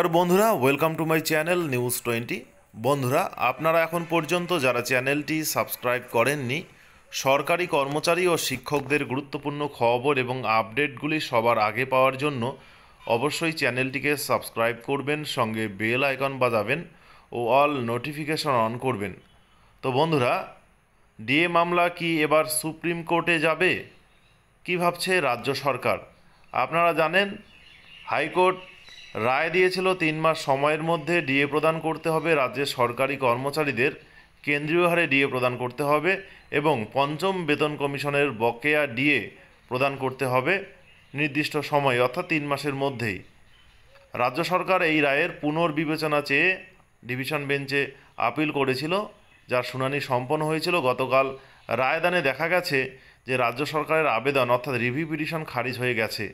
নমস্কার বন্ধুরা welcome to my channel news twenty বন্ধুরা আপনারা এখন পর্যন্ত যারা চ্যানেলটি সাবস্ক্রাইব করেননি সরকারি কর্মচারী ও শিক্ষকদের গুরুত্বপূর্ণ খবর এবং আপডেটগুলি সবার আগে পাওয়ার জন্য অবশ্যই চ্যানেলটিকে সাবস্ক্রাইব করবেন সঙ্গে বেল আইকন বাজাবেন ও অল নোটিফিকেশন অন করবেন তো বন্ধুরা ডিএ মামলা কি এবার সুপ্রিম কোর্টে যাবে কি ভাবছে রাজ্য সরকার আপনারা জানেন হাইকোর্ট রায় দিয়েছিল তিন মাস সময়ের মধ্যে ডিএ প্রদান করতে হবে রাজ্যের সরকারি কর্মচারীদের কেন্দ্রীয় হারে ডিএ প্রদান করতে হবে এবং পঞ্চম বেতন কমিশনের বকেয়া ডিএ প্রদান করতে হবে নির্দিষ্ট সময় অর্থাৎ তিন মাসের মধ্যেই রাজ্য সরকার এই রায়ের পুনর্বিবেচনা চেয়ে ডিভিশন বেঞ্চে আপিল করেছিল যার শুনানি সম্পন্ন হয়েছিল গতকাল রায়দানে দেখা গেছে যে রাজ্য সরকারের আবেদন অর্থাৎ রিভিউ পিটিশন খারিজ হয়ে গেছে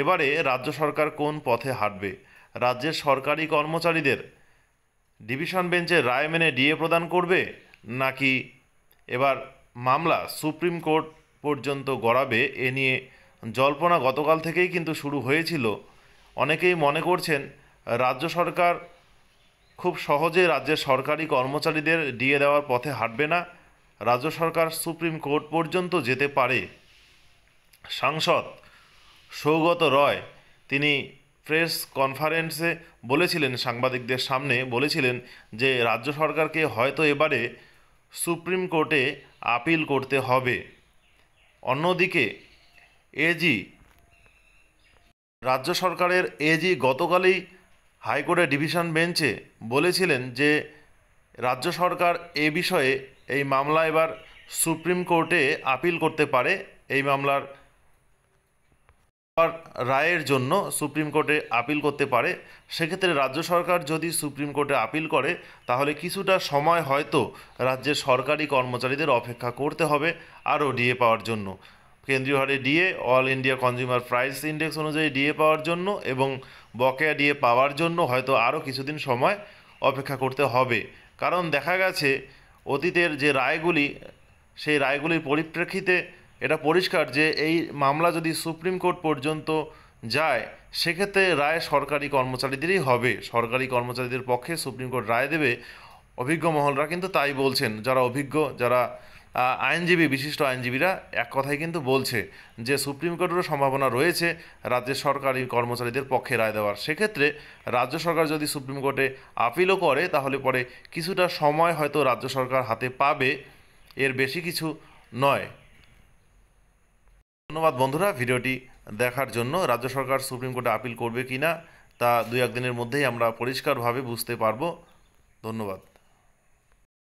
এবারে রাজ্য সরকার কোন পথে হাঁটবে রাজ্যের সরকারি কর্মচারীদের ডিভিশন বেঞ্চের রায় মেনে ডিএ প্রদান করবে নাকি এবার মামলা সুপ্রিম কোর্ট পর্যন্ত গড়াবে এ নিয়ে জল্পনা গতকাল থেকেই কিন্তু শুরু হয়েছিল অনেকেই মনে করছেন রাজ্য সরকার খুব সহজে রাজ্যের সরকারি কর্মচারীদের ডিএ দেওয়ার পথে হাঁটবে না রাজ্য সরকার সুপ্রিম কোর্ট পর্যন্ত যেতে পারে সাংসদ সৌগত রয় তিনি প্রেস কনফারেন্সে বলেছিলেন সাংবাদিকদের সামনে বলেছিলেন যে রাজ্য সরকারকে হয়তো এবারে সুপ্রিম কোর্টে আপিল করতে হবে অন্যদিকে এজি রাজ্য সরকারের এজি গতকালই হাইকোর্টের ডিভিশন বেঞ্চে বলেছিলেন যে রাজ্য সরকার এ বিষয়ে এই মামলা এবার সুপ্রিম কোর্টে আপিল করতে পারে এই মামলার রায়ের জন্য সুপ্রিম কোর্টে আপিল করতে পারে সেক্ষেত্রে রাজ্য সরকার যদি সুপ্রিম কোর্টে আপিল করে তাহলে কিছুটা সময় হয়তো রাজ্যের সরকারি কর্মচারীদের অপেক্ষা করতে হবে আরও ডিএ পাওয়ার জন্য কেন্দ্রীয় হারে DA all India consumer price index অনুযায়ী ডিএ পাওয়ার জন্য এবং বকেয়া ডিএ পাওয়ার জন্য হয়তো আরও কিছুদিন সময় অপেক্ষা করতে হবে কারণ দেখা গেছে অতীতের যে রায়গুলি সেই রায়গুলির পরিপ্রেক্ষিতে এটা পরিষ্কার যে এই মামলা যদি সুপ্রিম কোর্ট পর্যন্ত যায় সেক্ষেত্রে রায় সরকারি কর্মচারীদেরই হবে সরকারি কর্মচারীদের পক্ষে সুপ্রিম কোর্ট রায় দেবে অভিজ্ঞ মহলরা কিন্তু তাই বলছেন যারা অভিজ্ঞ যারা আইনজীবী বিশিষ্ট আইনজীবীরা এক কথাই কিন্তু বলছে যে সুপ্রিম কোর্টেরও সম্ভাবনা রয়েছে রাজ্যের সরকারি কর্মচারীদের পক্ষে রায় দেওয়ার সেক্ষেত্রে রাজ্য সরকার যদি সুপ্রিম কোর্টে আপিলও করে তাহলে পরে কিছুটা সময় হয়তো রাজ্য সরকার হাতে পাবে এর বেশি কিছু নয় ধন্যবাদ বন্ধুরা ভিডিওটি দেখার জন্য রাজ্য সরকার সুপ্রিম কোর্টে আপিল করবে কি না তা দুই একদিনের মধ্যেই আমরা পরিষ্কারভাবে বুঝতে পারবো ধন্যবাদ